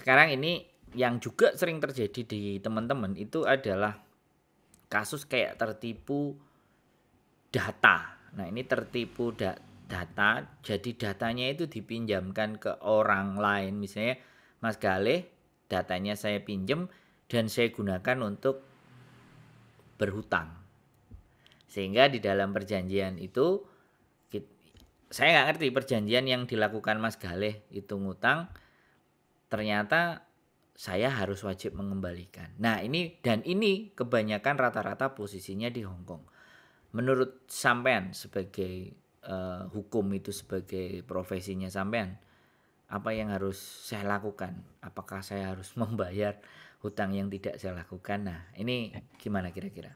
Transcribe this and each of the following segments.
sekarang ini yang juga sering terjadi di teman-teman itu adalah kasus kayak tertipu data. Nah, ini tertipu da data, jadi datanya itu dipinjamkan ke orang lain. Misalnya Mas Galeh, datanya saya pinjam dan saya gunakan untuk berhutang. Sehingga di dalam perjanjian itu saya nggak ngerti perjanjian yang dilakukan Mas Galeh itu ngutang ternyata saya harus wajib mengembalikan. Nah, ini dan ini kebanyakan rata-rata posisinya di Hong Kong. Menurut sampean sebagai uh, hukum itu sebagai profesinya sampean, apa yang harus saya lakukan? Apakah saya harus membayar hutang yang tidak saya lakukan? Nah, ini gimana kira-kira?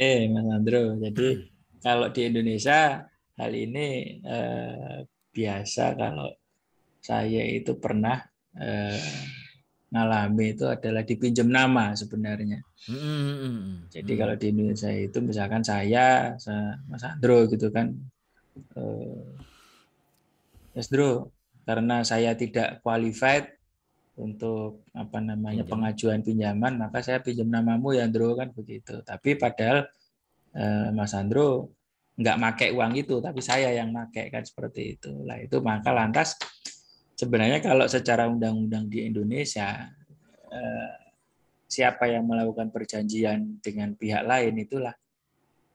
Eh, Mas Andro, jadi kalau di Indonesia hal ini eh, biasa kalau saya itu pernah eh, ngalami itu adalah dipinjam nama sebenarnya. Mm-hmm. Jadi kalau di Indonesia itu misalkan saya, Mas Andro gitu kan, eh, Mas Andro karena saya tidak qualified untuk apa namanya Pinjam. pengajuan pinjaman, maka saya pinjam namamu ya Andro kan begitu. Tapi padahal eh, Mas Andro nggak make uang itu, tapi saya yang make kan seperti itu. Lah itu maka lantas sebenarnya kalau secara undang-undang di Indonesia eh, siapa yang melakukan perjanjian dengan pihak lain itulah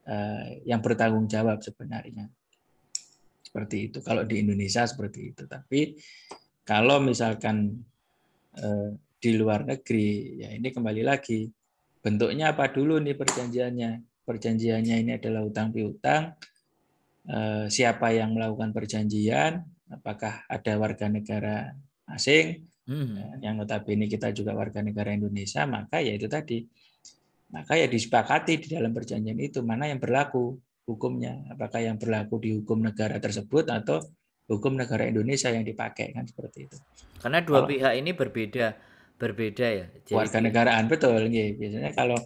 eh, yang bertanggung jawab sebenarnya seperti itu kalau di Indonesia seperti itu tapi kalau misalkan eh, di luar negeri ya ini kembali lagi bentuknya apa dulu nih perjanjiannya perjanjiannya ini adalah utang piutang siapa yang melakukan perjanjian apakah ada warga negara asing hmm. Eh, yang notabene kita juga warga negara Indonesia, maka ya itu tadi. Maka ya disepakati di dalam perjanjian itu mana yang berlaku hukumnya, apakah yang berlaku di hukum negara tersebut atau hukum negara Indonesia yang dipakai kan seperti itu. Karena dua kalau, pihak ini berbeda berbeda ya. Jadi warga negaraan betul ya. Biasanya kalau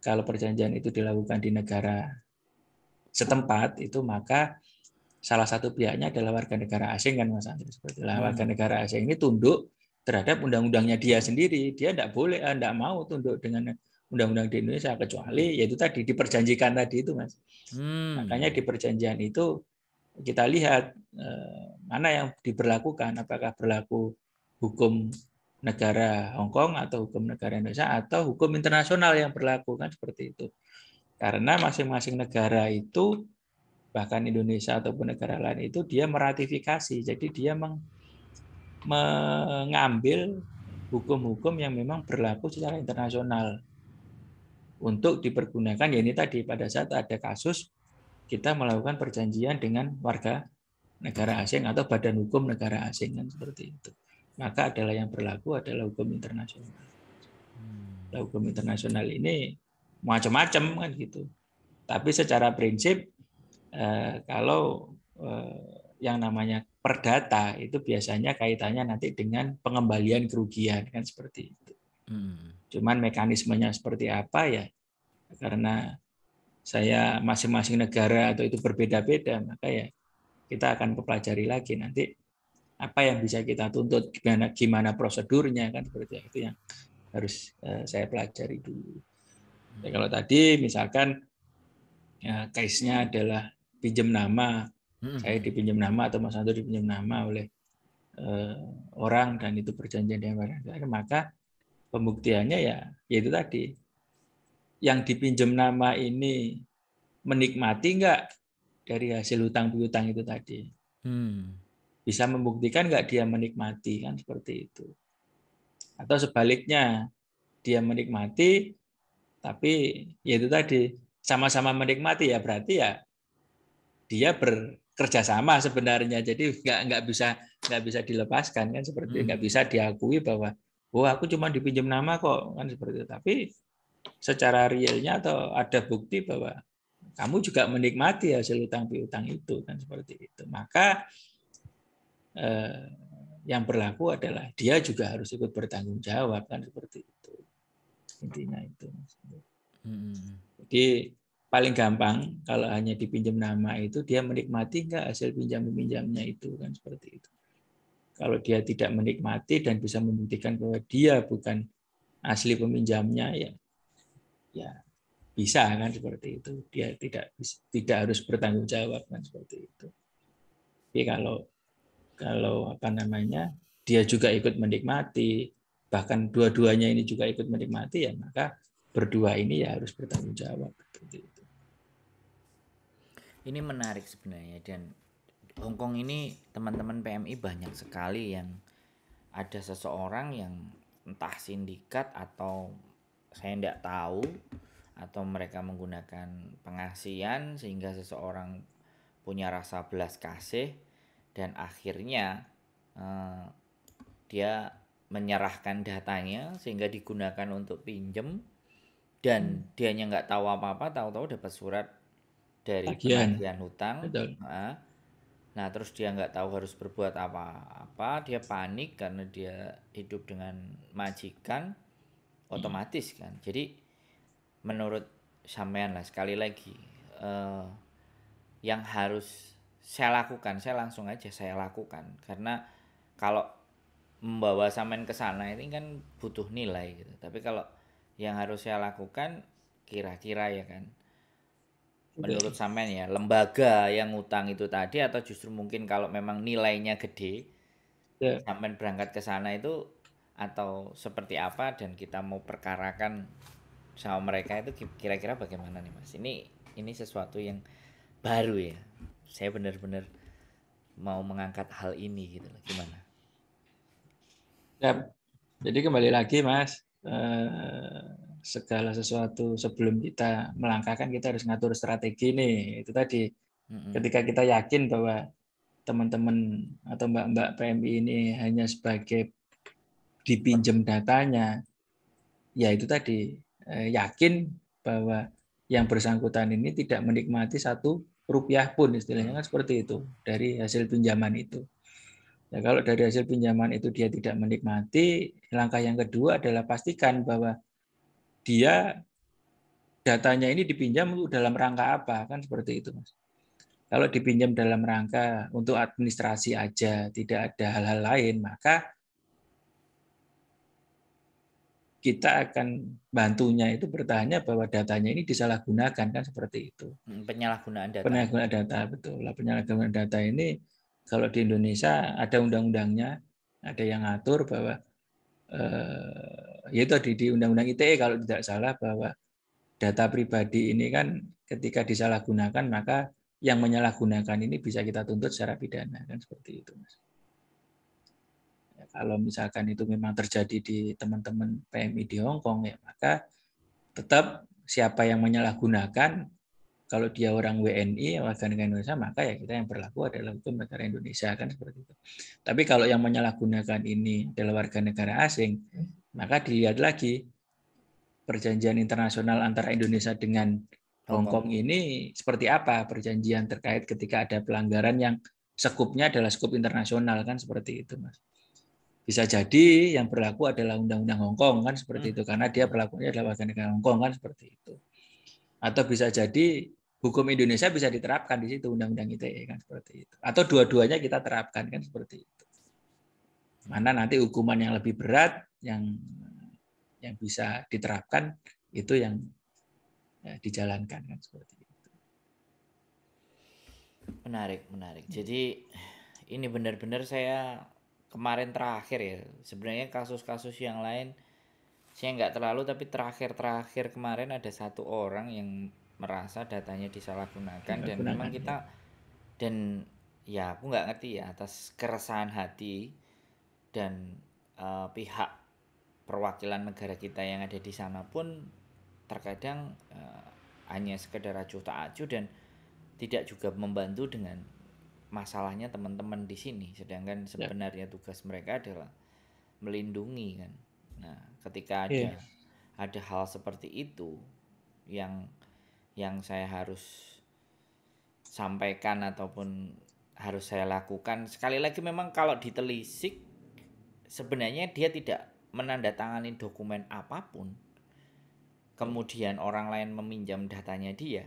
kalau perjanjian itu dilakukan di negara setempat itu maka salah satu pihaknya adalah warga negara asing kan Mas Andri seperti lah hmm. warga negara asing ini tunduk terhadap undang-undangnya dia sendiri dia tidak boleh tidak eh, mau tunduk dengan undang-undang di Indonesia kecuali yaitu tadi diperjanjikan tadi itu Mas hmm. makanya di perjanjian itu kita lihat eh, mana yang diberlakukan apakah berlaku hukum negara Hong Kong atau hukum negara Indonesia atau hukum internasional yang berlaku kan seperti itu karena masing-masing negara itu bahkan Indonesia ataupun negara lain itu dia meratifikasi. Jadi dia meng, mengambil hukum-hukum yang memang berlaku secara internasional untuk dipergunakan ya ini tadi pada saat ada kasus kita melakukan perjanjian dengan warga negara asing atau badan hukum negara asing kan seperti itu maka adalah yang berlaku adalah hukum internasional hmm. nah, hukum internasional ini macam-macam kan gitu tapi secara prinsip Eh, kalau eh, yang namanya perdata itu biasanya kaitannya nanti dengan pengembalian kerugian kan seperti itu. Hmm. Cuman mekanismenya seperti apa ya? Karena saya masing-masing negara atau itu berbeda-beda maka ya kita akan pelajari lagi nanti apa yang bisa kita tuntut gimana gimana prosedurnya kan seperti ya. itu yang harus eh, saya pelajari dulu. Ya, kalau tadi misalkan ya, case-nya adalah pinjam nama hmm. saya dipinjam nama atau Mas Anto dipinjam nama oleh uh, orang dan itu perjanjian dengan barang maka pembuktiannya ya yaitu tadi yang dipinjam nama ini menikmati enggak dari hasil hutang piutang itu tadi hmm. bisa membuktikan enggak dia menikmati kan seperti itu atau sebaliknya dia menikmati tapi yaitu tadi sama-sama menikmati ya berarti ya dia bekerja sama sebenarnya. Jadi nggak nggak bisa nggak bisa dilepaskan kan seperti nggak hmm. bisa diakui bahwa wah oh, aku cuma dipinjam nama kok kan seperti itu. Tapi secara realnya atau ada bukti bahwa kamu juga menikmati hasil utang piutang itu kan seperti itu. Maka eh, yang berlaku adalah dia juga harus ikut bertanggung jawab kan seperti itu intinya itu. Hmm. Jadi paling gampang kalau hanya dipinjam nama itu dia menikmati nggak hasil pinjam meminjamnya itu kan seperti itu. Kalau dia tidak menikmati dan bisa membuktikan bahwa dia bukan asli peminjamnya ya ya bisa kan seperti itu. Dia tidak tidak harus bertanggung jawab kan seperti itu. Tapi kalau kalau apa namanya dia juga ikut menikmati bahkan dua-duanya ini juga ikut menikmati ya maka berdua ini ya harus bertanggung jawab seperti itu ini menarik sebenarnya dan Hongkong ini teman-teman PMI banyak sekali yang ada seseorang yang entah sindikat atau saya tidak tahu atau mereka menggunakan pengasian sehingga seseorang punya rasa belas kasih dan akhirnya eh, dia menyerahkan datanya sehingga digunakan untuk pinjem dan hmm. dianya nggak tahu apa-apa tahu-tahu dapat surat dari tagihan, penagihan hutang. Nah, terus dia nggak tahu harus berbuat apa-apa, dia panik karena dia hidup dengan majikan otomatis hmm. kan. Jadi menurut sampean lah sekali lagi uh, yang harus saya lakukan, saya langsung aja saya lakukan karena kalau membawa samen ke sana ini kan butuh nilai gitu. Tapi kalau yang harus saya lakukan kira-kira ya kan menurut Samen ya lembaga yang ngutang itu tadi atau justru mungkin kalau memang nilainya gede yeah. sampean berangkat ke sana itu atau seperti apa dan kita mau perkarakan sama mereka itu kira-kira bagaimana nih mas ini ini sesuatu yang baru ya saya benar-benar mau mengangkat hal ini gitu gimana ya jadi kembali lagi mas eh, segala sesuatu sebelum kita melangkahkan kita harus ngatur strategi nih itu tadi mm-hmm. ketika kita yakin bahwa teman-teman atau mbak-mbak PMI ini hanya sebagai dipinjam datanya ya itu tadi eh, yakin bahwa yang bersangkutan ini tidak menikmati satu rupiah pun istilahnya kan seperti itu dari hasil pinjaman itu. Ya, kalau dari hasil pinjaman itu dia tidak menikmati, langkah yang kedua adalah pastikan bahwa dia datanya ini dipinjam untuk dalam rangka apa kan seperti itu mas kalau dipinjam dalam rangka untuk administrasi aja tidak ada hal-hal lain maka kita akan bantunya itu bertanya bahwa datanya ini disalahgunakan kan seperti itu hmm, penyalahgunaan data penyalahgunaan data betul lah penyalahgunaan data ini kalau di Indonesia ada undang-undangnya ada yang ngatur bahwa eh, ya di di Undang-Undang ITE kalau tidak salah bahwa data pribadi ini kan ketika disalahgunakan maka yang menyalahgunakan ini bisa kita tuntut secara pidana kan seperti itu mas. Ya, kalau misalkan itu memang terjadi di teman-teman PMI di Hong Kong ya maka tetap siapa yang menyalahgunakan kalau dia orang WNI warga negara Indonesia maka ya kita yang berlaku adalah hukum negara Indonesia kan seperti itu. Tapi kalau yang menyalahgunakan ini adalah warga negara asing, maka dilihat lagi perjanjian internasional antara Indonesia dengan Hong Kong ini seperti apa perjanjian terkait ketika ada pelanggaran yang sekupnya adalah skup internasional kan seperti itu mas. Bisa jadi yang berlaku adalah Undang-Undang Hong Kong kan seperti hmm. itu karena dia berlakunya adalah warga negara Hong Kong kan seperti itu. Atau bisa jadi hukum Indonesia bisa diterapkan di situ undang-undang ITE kan seperti itu. Atau dua-duanya kita terapkan kan seperti itu. Mana nanti hukuman yang lebih berat yang yang bisa diterapkan itu yang ya, dijalankan kan seperti itu. Menarik, menarik. Jadi ini benar-benar saya kemarin terakhir ya. Sebenarnya kasus-kasus yang lain saya nggak terlalu tapi terakhir-terakhir kemarin ada satu orang yang merasa datanya disalahgunakan dan memang kita ya. dan ya aku nggak ngerti ya atas keresahan hati dan uh, pihak perwakilan negara kita yang ada di sana pun terkadang uh, hanya sekedar acuh tak acuh dan tidak juga membantu dengan masalahnya teman-teman di sini sedangkan ya. sebenarnya ya. tugas mereka adalah melindungi kan nah ketika iya. ada ya. ada hal seperti itu yang yang saya harus sampaikan ataupun harus saya lakukan. Sekali lagi memang kalau ditelisik sebenarnya dia tidak menandatangani dokumen apapun. Kemudian orang lain meminjam datanya dia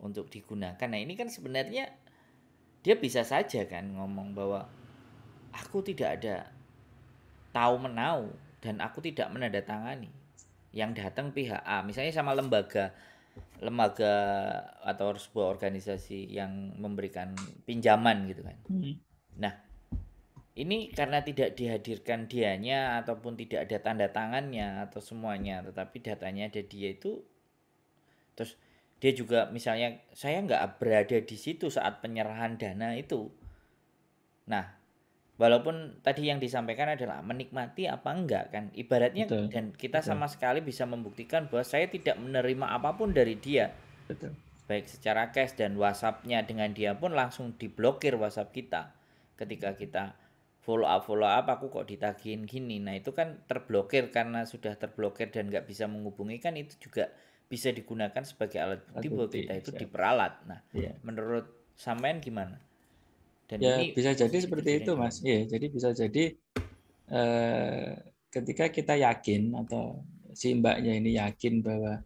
untuk digunakan. Nah, ini kan sebenarnya dia bisa saja kan ngomong bahwa aku tidak ada tahu menau dan aku tidak menandatangani. Yang datang pihak A, misalnya sama lembaga lembaga atau sebuah organisasi yang memberikan pinjaman gitu kan. Hmm. Nah, ini karena tidak dihadirkan dianya ataupun tidak ada tanda tangannya atau semuanya, tetapi datanya ada dia itu terus dia juga misalnya saya nggak berada di situ saat penyerahan dana itu. Nah, walaupun tadi yang disampaikan adalah menikmati apa enggak kan ibaratnya Betul. dan kita Betul. sama sekali bisa membuktikan bahwa saya tidak menerima apapun dari dia Betul. baik secara cash dan WhatsAppnya dengan dia pun langsung diblokir WhatsApp kita ketika kita follow up follow up aku kok ditagihin gini nah itu kan terblokir karena sudah terblokir dan nggak bisa menghubungi kan itu juga bisa digunakan sebagai alat bukti bahwa kita itu siap. diperalat nah yeah. menurut sampean gimana dan ya, ini bisa jadi seperti itu, kan? Mas. Ya, jadi bisa jadi eh, ketika kita yakin atau si mbaknya ini yakin bahwa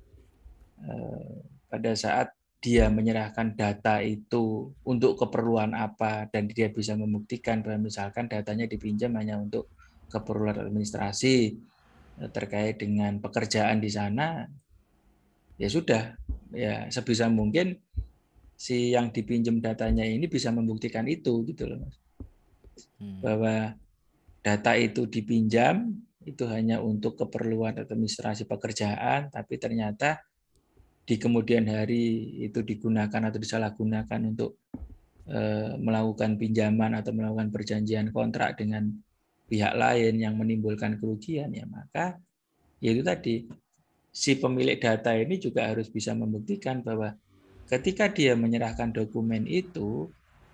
eh, pada saat dia menyerahkan data itu untuk keperluan apa dan dia bisa membuktikan bahwa misalkan datanya dipinjam hanya untuk keperluan administrasi eh, terkait dengan pekerjaan di sana ya sudah ya sebisa mungkin si yang dipinjam datanya ini bisa membuktikan itu gitu loh mas hmm. bahwa data itu dipinjam itu hanya untuk keperluan administrasi pekerjaan tapi ternyata di kemudian hari itu digunakan atau disalahgunakan untuk e, melakukan pinjaman atau melakukan perjanjian kontrak dengan pihak lain yang menimbulkan kerugian ya maka yaitu tadi si pemilik data ini juga harus bisa membuktikan bahwa ketika dia menyerahkan dokumen itu,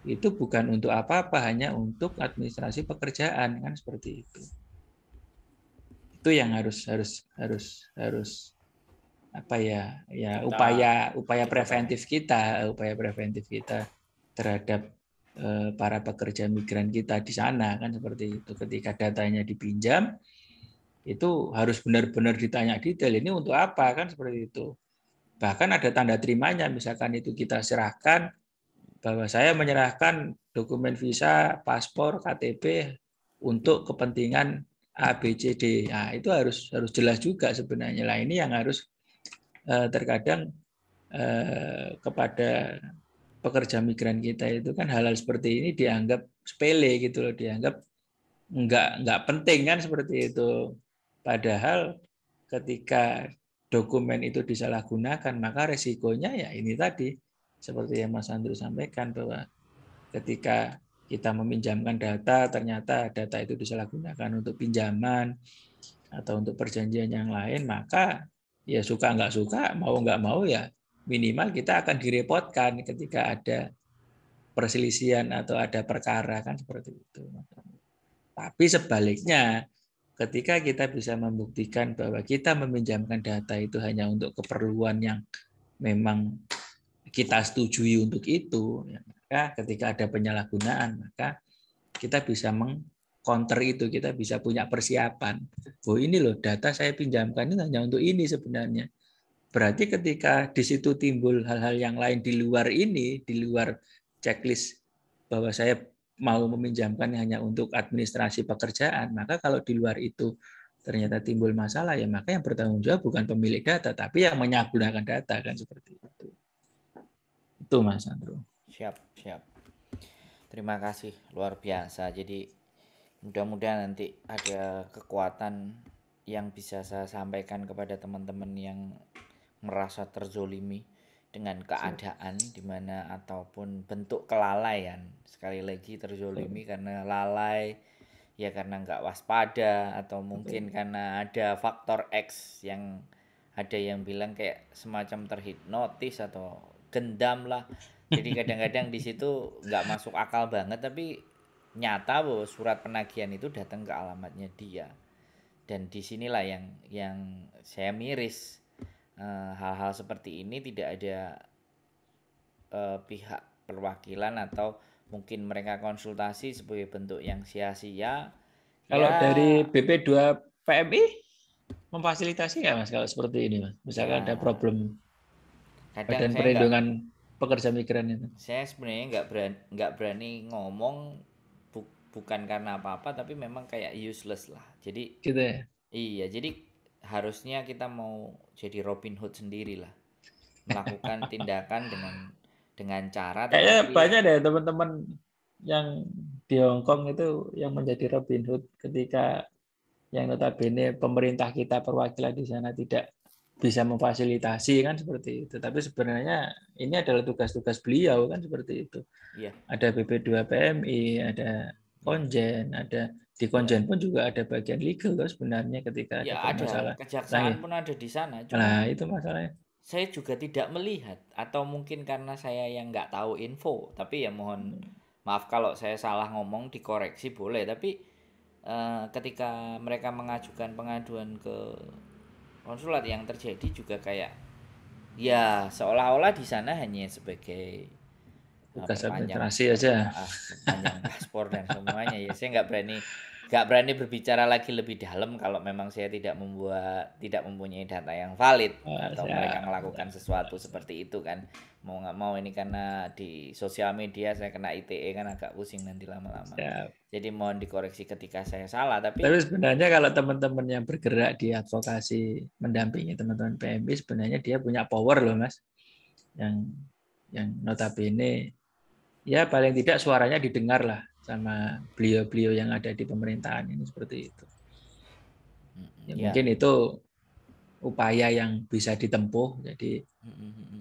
itu bukan untuk apa-apa, hanya untuk administrasi pekerjaan kan seperti itu. Itu yang harus harus harus harus apa ya ya upaya upaya preventif kita upaya preventif kita terhadap eh, para pekerja migran kita di sana kan seperti itu ketika datanya dipinjam itu harus benar-benar ditanya detail ini untuk apa kan seperti itu Bahkan ada tanda terimanya, misalkan itu kita serahkan, bahwa saya menyerahkan dokumen visa, paspor, KTP untuk kepentingan ABCD. Nah, itu harus harus jelas juga sebenarnya. Lah ini yang harus eh, terkadang eh, kepada pekerja migran kita itu kan hal-hal seperti ini dianggap sepele gitu loh, dianggap nggak nggak penting kan seperti itu. Padahal ketika dokumen itu disalahgunakan, maka resikonya ya ini tadi seperti yang Mas Andrew sampaikan bahwa ketika kita meminjamkan data ternyata data itu disalahgunakan untuk pinjaman atau untuk perjanjian yang lain, maka ya suka nggak suka, mau nggak mau ya minimal kita akan direpotkan ketika ada perselisihan atau ada perkara kan seperti itu. Tapi sebaliknya ketika kita bisa membuktikan bahwa kita meminjamkan data itu hanya untuk keperluan yang memang kita setujui untuk itu, ya, maka ketika ada penyalahgunaan, maka kita bisa meng-counter itu, kita bisa punya persiapan. Oh ini loh data saya pinjamkan ini hanya untuk ini sebenarnya. Berarti ketika di situ timbul hal-hal yang lain di luar ini, di luar checklist bahwa saya mau meminjamkan hanya untuk administrasi pekerjaan, maka kalau di luar itu ternyata timbul masalah ya maka yang bertanggung jawab bukan pemilik data tapi yang menyalahgunakan data kan seperti itu. Itu Mas Andro. Siap, siap. Terima kasih luar biasa. Jadi mudah-mudahan nanti ada kekuatan yang bisa saya sampaikan kepada teman-teman yang merasa terzolimi dengan iya. keadaan dimana ataupun bentuk kelalaian sekali lagi terzolimi karena lalai ya karena nggak waspada atau mungkin karena ada faktor X yang ada yang bilang kayak semacam terhipnotis atau gendam lah jadi kadang-kadang di situ nggak masuk akal banget tapi nyata bahwa surat penagihan itu datang ke alamatnya dia dan disinilah yang yang saya miris Eh, hal-hal seperti ini tidak ada uh, pihak perwakilan atau mungkin mereka konsultasi sebagai bentuk yang sia-sia. Kalau ya, dari BP2 PMI memfasilitasi ya mas kalau seperti ini mas, misalkan ya, ada nah. problem badan perlindungan pekerja migran itu. Saya sebenarnya nggak berani nggak berani ngomong bu, bukan karena apa-apa tapi memang kayak useless lah. Jadi gitu ya. Iya, jadi harusnya kita mau jadi Robin Hood sendiri lah melakukan tindakan dengan dengan cara kayaknya tapi... banyak deh teman-teman yang di Hong Kong itu yang menjadi Robin Hood ketika yang notabene pemerintah kita perwakilan di sana tidak bisa memfasilitasi kan seperti itu. Tapi sebenarnya ini adalah tugas-tugas beliau kan seperti itu. Iya. Ada BP2 PMI, ada konjen, ada di konjen pun juga ada bagian legal loh sebenarnya ketika ya, ada, masalah. Kejaksaan nah, pun ada di sana. Nah, cuma nah itu masalahnya. Saya juga tidak melihat atau mungkin karena saya yang nggak tahu info. Tapi ya mohon hmm. maaf kalau saya salah ngomong dikoreksi boleh. Tapi eh, ketika mereka mengajukan pengaduan ke konsulat yang terjadi juga kayak ya seolah-olah di sana hanya sebagai tugas administrasi aja Ah, ah paspor dan semuanya ya saya nggak berani nggak berani berbicara lagi lebih dalam kalau memang saya tidak membuat tidak mempunyai data yang valid oh, atau ya. mereka melakukan sesuatu seperti itu kan mau nggak mau ini karena di sosial media saya kena ITE kan agak pusing nanti lama-lama jadi mohon dikoreksi ketika saya salah tapi tapi sebenarnya kalau teman-teman yang bergerak di advokasi mendampingi teman-teman PMB sebenarnya dia punya power loh mas yang yang notabene ya paling tidak suaranya didengar lah sama beliau-beliau yang ada di pemerintahan ini seperti itu. Ya, ya. Mungkin itu upaya yang bisa ditempuh. Jadi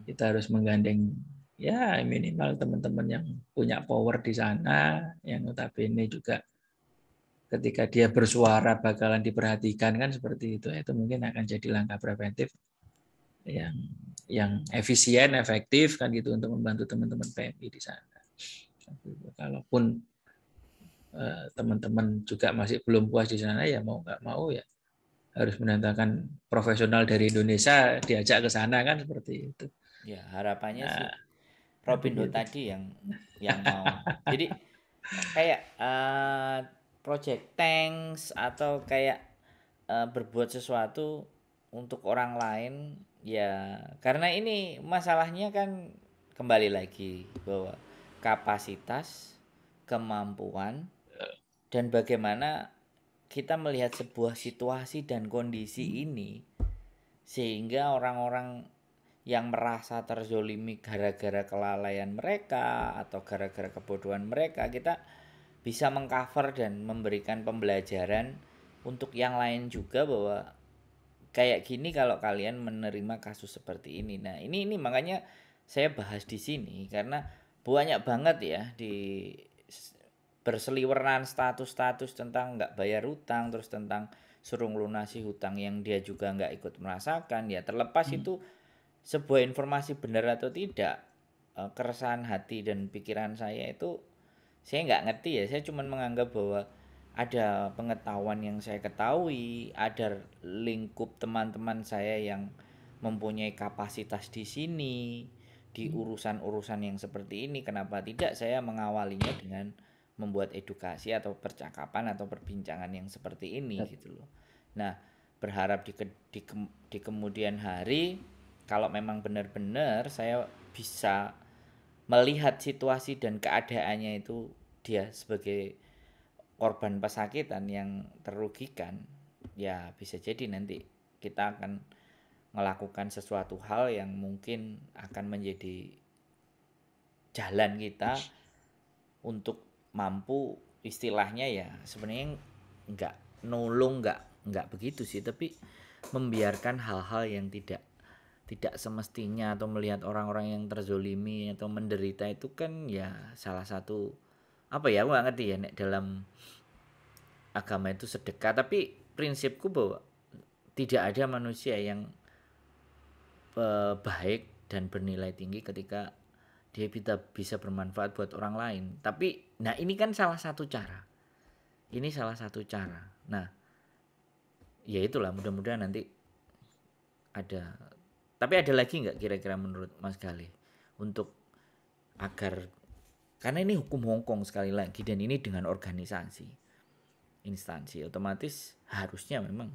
kita harus menggandeng ya minimal teman-teman yang punya power di sana, yang tapi ini juga ketika dia bersuara bakalan diperhatikan kan seperti itu. Itu mungkin akan jadi langkah preventif yang yang efisien, efektif kan gitu untuk membantu teman-teman PMI di sana. Kalaupun eh, teman-teman juga masih belum puas di sana ya mau nggak mau ya harus mendatangkan profesional dari Indonesia diajak ke sana kan seperti itu. Ya harapannya nah, sih Robindo itu. tadi yang yang mau. Jadi kayak uh, project tanks atau kayak uh, berbuat sesuatu untuk orang lain ya karena ini masalahnya kan kembali lagi bahwa kapasitas, kemampuan, dan bagaimana kita melihat sebuah situasi dan kondisi hmm. ini sehingga orang-orang yang merasa terzolimi gara-gara kelalaian mereka atau gara-gara kebodohan mereka kita bisa mengcover dan memberikan pembelajaran untuk yang lain juga bahwa kayak gini kalau kalian menerima kasus seperti ini nah ini ini makanya saya bahas di sini karena banyak banget ya di berseliweran status-status tentang nggak bayar hutang terus tentang suruh lunasi hutang yang dia juga nggak ikut merasakan ya terlepas hmm. itu sebuah informasi benar atau tidak e, keresahan hati dan pikiran saya itu saya nggak ngerti ya saya cuma menganggap bahwa ada pengetahuan yang saya ketahui ada lingkup teman-teman saya yang mempunyai kapasitas di sini di urusan-urusan yang seperti ini kenapa tidak saya mengawalinya dengan membuat edukasi atau percakapan atau perbincangan yang seperti ini gitu loh. Nah, berharap di, ke, di, ke, di kemudian hari kalau memang benar-benar saya bisa melihat situasi dan keadaannya itu dia sebagai korban pesakitan yang terugikan ya bisa jadi nanti kita akan melakukan sesuatu hal yang mungkin akan menjadi jalan kita untuk mampu istilahnya ya sebenarnya nggak nolong nggak nggak begitu sih tapi membiarkan hal-hal yang tidak tidak semestinya atau melihat orang-orang yang terzolimi atau menderita itu kan ya salah satu apa ya aku nggak ngerti ya nek dalam agama itu sedekah tapi prinsipku bahwa tidak ada manusia yang Eh, baik dan bernilai tinggi ketika dia bisa bisa bermanfaat buat orang lain. Tapi nah ini kan salah satu cara. Ini salah satu cara. Nah, ya itulah mudah-mudahan nanti ada tapi ada lagi nggak kira-kira menurut Mas Galih untuk agar karena ini hukum Hong Kong sekali lagi dan ini dengan organisasi instansi otomatis harusnya memang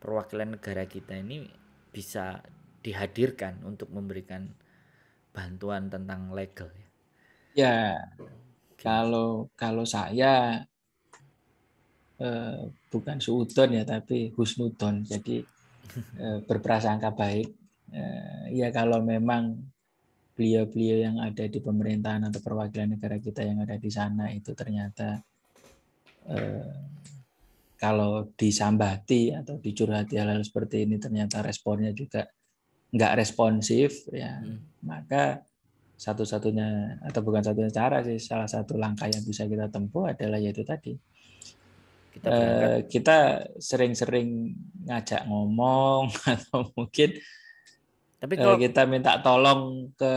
perwakilan negara kita ini bisa dihadirkan untuk memberikan bantuan tentang legal ya. ya kalau kalau saya eh, bukan suudon ya tapi husnudon. Jadi eh, berprasangka baik. Eh, ya kalau memang beliau-beliau yang ada di pemerintahan atau perwakilan negara kita yang ada di sana itu ternyata eh, kalau disambati atau dicurhati hal-hal seperti ini ternyata responnya juga nggak responsif ya hmm. maka satu-satunya atau bukan satunya cara sih salah satu langkah yang bisa kita tempuh adalah yaitu tadi kita uh, kita sering-sering ngajak ngomong atau mungkin tapi eh, kalau kita minta tolong ke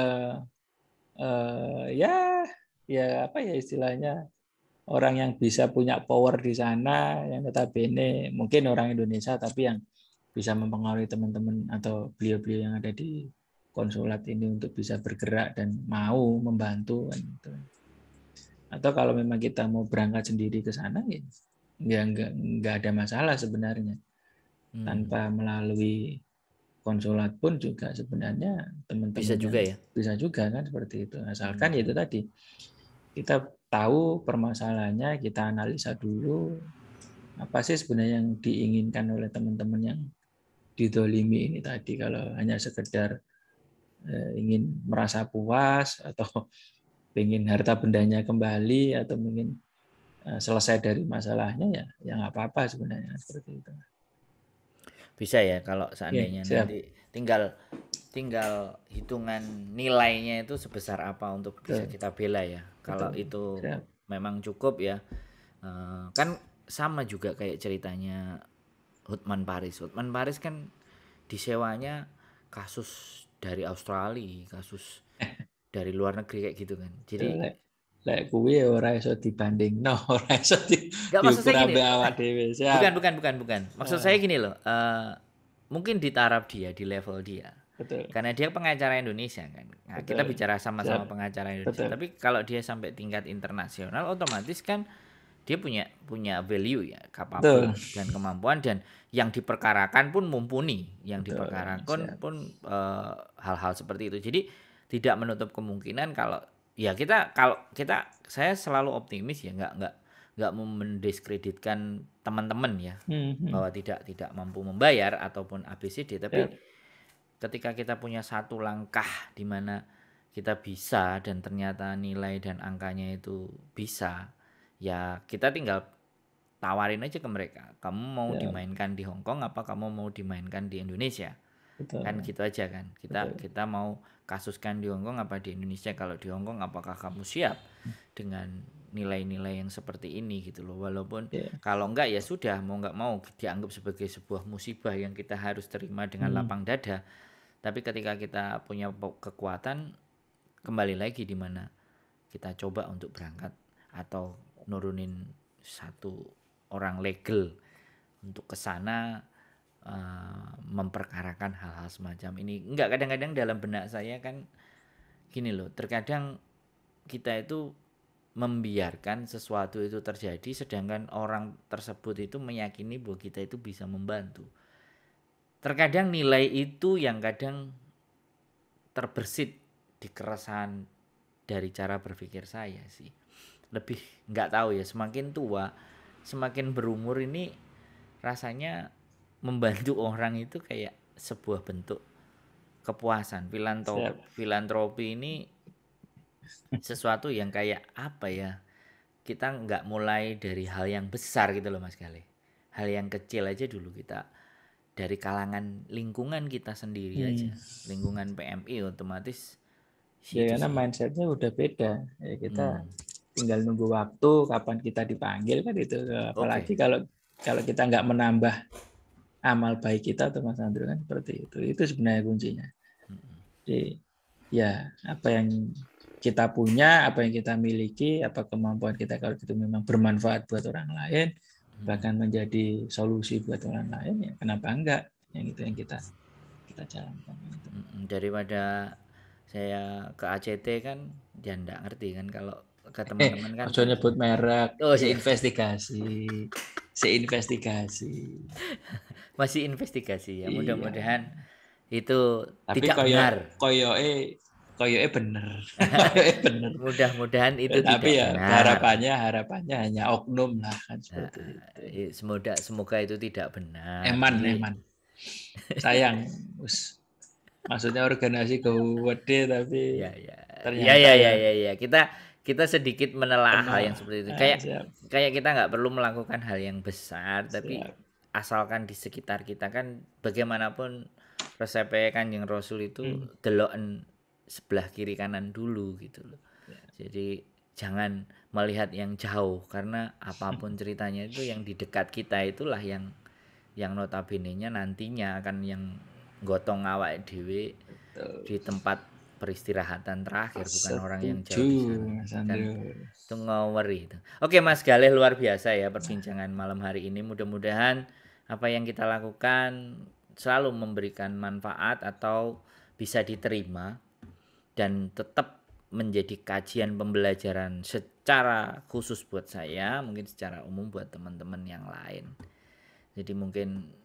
uh, ya ya apa ya istilahnya orang yang bisa punya power di sana yang ini mungkin orang Indonesia tapi yang bisa mempengaruhi teman-teman atau beliau-beliau yang ada di konsulat ini untuk bisa bergerak dan mau membantu kan, gitu. atau kalau memang kita mau berangkat sendiri ke sana ya, ya nggak nggak ada masalah sebenarnya hmm. tanpa melalui konsulat pun juga sebenarnya teman-teman bisa juga ya bisa juga kan seperti itu asalkan hmm. itu tadi kita tahu permasalahannya kita analisa dulu apa sih sebenarnya yang diinginkan oleh teman-teman yang didolimi ini tadi kalau hanya sekedar eh, ingin merasa puas atau ingin harta bendanya kembali atau mungkin eh, selesai dari masalahnya ya ya nggak apa-apa sebenarnya seperti itu bisa ya kalau seandainya ya, nanti tinggal tinggal hitungan nilainya itu sebesar apa untuk bisa kita bela ya kalau Betul. itu siap. memang cukup ya eh, kan sama juga kayak ceritanya Hotman Paris. Hotman Paris kan disewanya kasus dari Australia, kasus dari luar negeri kayak gitu kan. Jadi lek lek kuwi ora iso dibanding no, ora iso di Gak maksud saya bukan bukan bukan bukan. Maksud saya gini loh, uh, mungkin di taraf dia, di level dia. Betul. Karena dia pengacara Indonesia kan. Nah, kita bicara sama-sama pengacara Indonesia. Betul. Tapi kalau dia sampai tingkat internasional otomatis kan dia punya punya value ya kapal Betul. dan kemampuan dan yang diperkarakan pun mumpuni yang Betul. diperkarakan pun hal eh, hal-hal seperti itu jadi tidak menutup kemungkinan kalau ya kita kalau kita saya selalu optimis ya nggak nggak nggak mendiskreditkan teman-teman ya hmm, hmm. bahwa tidak tidak mampu membayar ataupun ABCD tapi yeah. ketika kita punya satu langkah di mana kita bisa dan ternyata nilai dan angkanya itu bisa ya kita tinggal tawarin aja ke mereka kamu mau ya. dimainkan di Hong Kong apa kamu mau dimainkan di Indonesia Betul. kan gitu aja kan kita Betul. kita mau kasuskan di Hong Kong apa di Indonesia kalau di Hong Kong apakah kamu siap dengan nilai-nilai yang seperti ini gitu loh walaupun yeah. kalau enggak ya sudah mau enggak mau dianggap sebagai sebuah musibah yang kita harus terima dengan hmm. lapang dada tapi ketika kita punya kekuatan kembali lagi di mana kita coba untuk berangkat atau nurunin satu orang legal untuk ke sana uh, memperkarakan hal-hal semacam ini. Enggak kadang-kadang dalam benak saya kan gini loh, terkadang kita itu membiarkan sesuatu itu terjadi sedangkan orang tersebut itu meyakini bahwa kita itu bisa membantu. Terkadang nilai itu yang kadang terbersit di keresahan dari cara berpikir saya sih lebih nggak tahu ya semakin tua semakin berumur ini rasanya membantu orang itu kayak sebuah bentuk kepuasan filantropi filantropi ini sesuatu yang kayak apa ya kita nggak mulai dari hal yang besar gitu loh mas Gale hal yang kecil aja dulu kita dari kalangan lingkungan kita sendiri hmm. aja lingkungan PMI otomatis ya karena mindsetnya udah beda ya kita hmm tinggal nunggu waktu kapan kita dipanggil kan itu apalagi okay. kalau kalau kita nggak menambah amal baik kita atau Mas Andrew kan seperti itu itu sebenarnya kuncinya jadi ya apa yang kita punya apa yang kita miliki apa kemampuan kita kalau itu memang bermanfaat buat orang lain bahkan menjadi solusi buat orang lain ya kenapa enggak yang itu yang kita kita jalankan gitu. daripada saya ke ACT kan dia ya nggak ngerti kan kalau ke eh, teman-teman kan. Ojo nyebut merek. Oh, iya. si investigasi. si investigasi. Masih investigasi ya. Iya. Mudah-mudahan iya. itu Tapi tidak koyo, benar. Koyo eh koyoke bener. koyoke bener. Mudah-mudahan itu Tapi tidak ya, benar. harapannya harapannya hanya oknum lah kan seperti nah, itu. Iya, semoga semoga itu tidak benar. Eman Jadi... eman. Sayang. Maksudnya organisasi gede tapi ya, ya. ternyata ya ya ya ya ya. ya. Kita kita sedikit menelaah hal yang seperti itu. Ah, kayak siap. kayak kita nggak perlu melakukan hal yang besar, siap. tapi asalkan di sekitar kita kan bagaimanapun resep yang Rasul itu hmm. deloken sebelah kiri kanan dulu gitu loh. Ya. Jadi jangan melihat yang jauh karena apapun ceritanya itu yang di dekat kita itulah yang yang notabene nantinya akan yang gotong awak dewe di tempat peristirahatan terakhir bukan orang yang jauh dan itu. Oke Mas Galih luar biasa ya perbincangan malam hari ini. Mudah-mudahan apa yang kita lakukan selalu memberikan manfaat atau bisa diterima dan tetap menjadi kajian pembelajaran secara khusus buat saya, mungkin secara umum buat teman-teman yang lain. Jadi mungkin